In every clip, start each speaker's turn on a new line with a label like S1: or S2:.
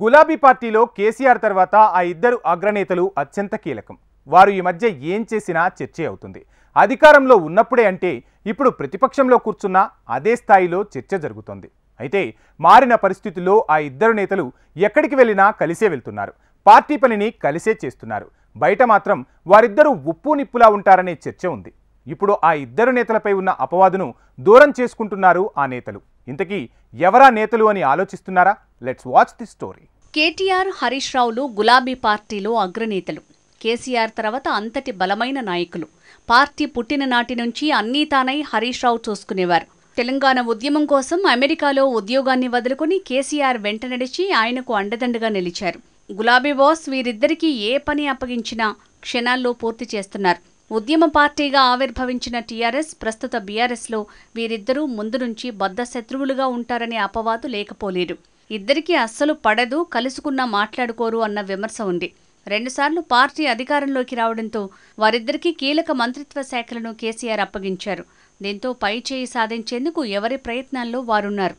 S1: గులాబీ పార్టీలో కేసీఆర్ తర్వాత ఆ ఇద్దరు అగ్రనేతలు అత్యంత కీలకం వారు ఈ మధ్య ఏం చేసినా చర్చే అవుతుంది అధికారంలో ఉన్నప్పుడే అంటే ఇప్పుడు ప్రతిపక్షంలో కూర్చున్న అదే స్థాయిలో చర్చ జరుగుతోంది అయితే మారిన పరిస్థితుల్లో ఆ ఇద్దరు నేతలు ఎక్కడికి వెళ్ళినా కలిసే వెళ్తున్నారు పార్టీ పనిని కలిసే చేస్తున్నారు బయట మాత్రం వారిద్దరూ ఉప్పు నిప్పులా ఉంటారనే చర్చ ఉంది ఇప్పుడు ఆ ఇద్దరు నేతలపై ఉన్న అపవాదును దూరం చేసుకుంటున్నారు ఆ నేతలు ఇంతకీ ఎవరా నేతలు అని ఆలోచిస్తున్నారా let's watch the story
S2: KTR Harish రావులు గులాబీ పార్టీలో అగ్రనేతలు కేసీఆర్ తర్వాత అంతటి బలమైన నాయకులు పార్టీ పుట్టిన నాటి నుంచి అన్నీ తానై హరీష్ రావు చూసుకునేవారు తెలంగాణ ఉద్యమం కోసం అమెరికాలో ఉద్యోగాన్ని వదులుకుని కేసీఆర్ వెంట నడిచి ఆయనకు అండదండగా నిలిచారు గులాబీ బాస్ వీరిద్దరికీ ఏ పని అప్పగించినా క్షణాల్లో పూర్తి చేస్తున్నారు ఉద్యమ పార్టీగా ఆవిర్భవించిన టీఆర్ఎస్ ప్రస్తుత బీఆర్ఎస్లో వీరిద్దరూ ముందు నుంచి బద్ద శత్రువులుగా ఉంటారనే అపవాదు లేకపోలేదు ఇద్దరికీ అస్సలు పడదు కలుసుకున్నా మాట్లాడుకోరు అన్న విమర్శ ఉంది రెండుసార్లు పార్టీ అధికారంలోకి రావడంతో వారిద్దరికీ కీలక మంత్రిత్వ శాఖలను కేసీఆర్ అప్పగించారు దీంతో పై చేయి సాధించేందుకు ఎవరి ప్రయత్నాల్లో వారున్నారు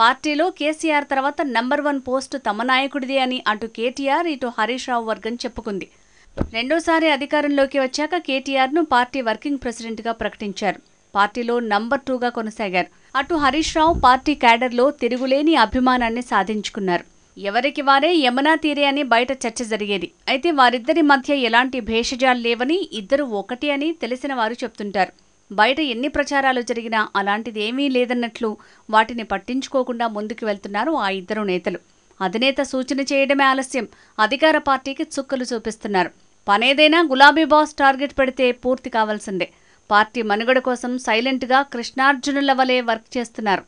S2: పార్టీలో కేసీఆర్ తర్వాత నంబర్ వన్ పోస్టు తమ నాయకుడిదే అని అటు కేటీఆర్ ఇటు హరీష్ రావు వర్గం చెప్పుకుంది రెండోసారి అధికారంలోకి వచ్చాక ను పార్టీ వర్కింగ్ ప్రెసిడెంట్ గా ప్రకటించారు పార్టీలో నంబర్ టూగా కొనసాగారు అటు హరీష్ రావు పార్టీ క్యాడర్లో తిరుగులేని అభిమానాన్ని సాధించుకున్నారు ఎవరికి వారే యమునా తీరే అని బయట చర్చ జరిగేది అయితే వారిద్దరి మధ్య ఎలాంటి భేషజాలు లేవని ఇద్దరు ఒకటి అని తెలిసిన వారు చెప్తుంటారు బయట ఎన్ని ప్రచారాలు జరిగినా అలాంటిది ఏమీ లేదన్నట్లు వాటిని పట్టించుకోకుండా ముందుకు వెళ్తున్నారు ఆ ఇద్దరు నేతలు అధినేత సూచన చేయడమే ఆలస్యం అధికార పార్టీకి చుక్కలు చూపిస్తున్నారు పనేదైనా గులాబీ బాస్ టార్గెట్ పెడితే పూర్తి కావాల్సిందే పార్టీ మనుగడ కోసం సైలెంట్గా కృష్ణార్జునుల వలె వర్క్ చేస్తున్నారు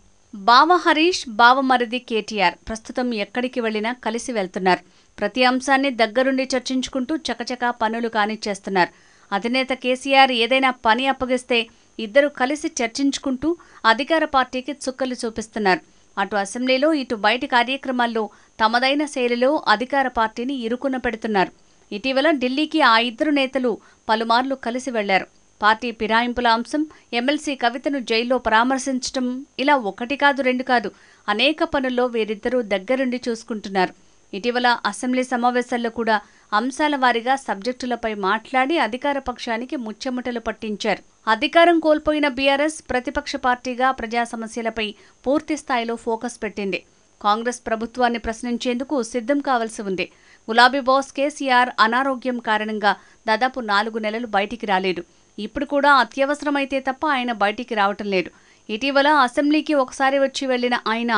S2: బావ హరీష్ బావమరిది కేటీఆర్ ప్రస్తుతం ఎక్కడికి వెళ్ళినా కలిసి వెళ్తున్నారు ప్రతి అంశాన్ని దగ్గరుండి చర్చించుకుంటూ చకచకా పనులు కానిచ్చేస్తున్నారు అధినేత కేసీఆర్ ఏదైనా పని అప్పగిస్తే ఇద్దరు కలిసి చర్చించుకుంటూ అధికార పార్టీకి చుక్కలు చూపిస్తున్నారు అటు అసెంబ్లీలో ఇటు బయటి కార్యక్రమాల్లో తమదైన శైలిలో అధికార పార్టీని ఇరుకున పెడుతున్నారు ఇటీవల ఢిల్లీకి ఆ ఇద్దరు నేతలు పలుమార్లు కలిసి వెళ్లారు పార్టీ పిరాయింపుల అంశం ఎమ్మెల్సీ కవితను జైల్లో పరామర్శించడం ఇలా ఒకటి కాదు రెండు కాదు అనేక పనుల్లో వీరిద్దరూ దగ్గరుండి చూసుకుంటున్నారు ఇటీవల అసెంబ్లీ సమావేశాల్లో కూడా అంశాల వారీగా సబ్జెక్టులపై మాట్లాడి అధికార పక్షానికి ముచ్చెమటలు పట్టించారు అధికారం కోల్పోయిన బీఆర్ఎస్ ప్రతిపక్ష పార్టీగా ప్రజా సమస్యలపై పూర్తి స్థాయిలో ఫోకస్ పెట్టింది కాంగ్రెస్ ప్రభుత్వాన్ని ప్రశ్నించేందుకు సిద్ధం కావలసి ఉంది గులాబీ బాస్ కేసీఆర్ అనారోగ్యం కారణంగా దాదాపు నాలుగు నెలలు బయటికి రాలేదు ఇప్పుడు కూడా అత్యవసరమైతే తప్ప ఆయన బయటికి రావటం లేదు ఇటీవల అసెంబ్లీకి ఒకసారి వచ్చి వెళ్లిన ఆయన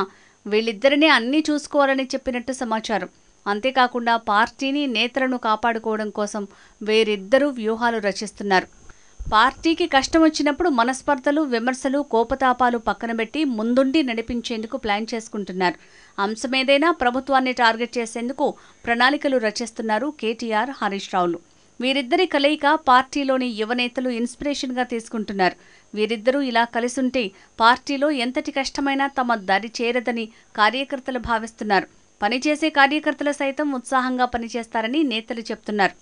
S2: వీళ్ళిద్దరినీ అన్నీ చూసుకోవాలని చెప్పినట్టు సమాచారం అంతేకాకుండా పార్టీని నేతలను కాపాడుకోవడం కోసం వేరిద్దరూ వ్యూహాలు రచిస్తున్నారు పార్టీకి కష్టం వచ్చినప్పుడు మనస్పర్ధలు విమర్శలు కోపతాపాలు పక్కనబెట్టి ముందుండి నడిపించేందుకు ప్లాన్ చేసుకుంటున్నారు అంశమేదైనా ప్రభుత్వాన్ని టార్గెట్ చేసేందుకు ప్రణాళికలు రచిస్తున్నారు కేటీఆర్ హరీష్ రావులు వీరిద్దరి కలయిక పార్టీలోని యువనేతలు ఇన్స్పిరేషన్గా తీసుకుంటున్నారు వీరిద్దరూ ఇలా కలిసుంటే పార్టీలో ఎంతటి కష్టమైనా తమ దారి చేరదని కార్యకర్తలు భావిస్తున్నారు పనిచేసే కార్యకర్తలు సైతం ఉత్సాహంగా పనిచేస్తారని నేతలు చెప్తున్నారు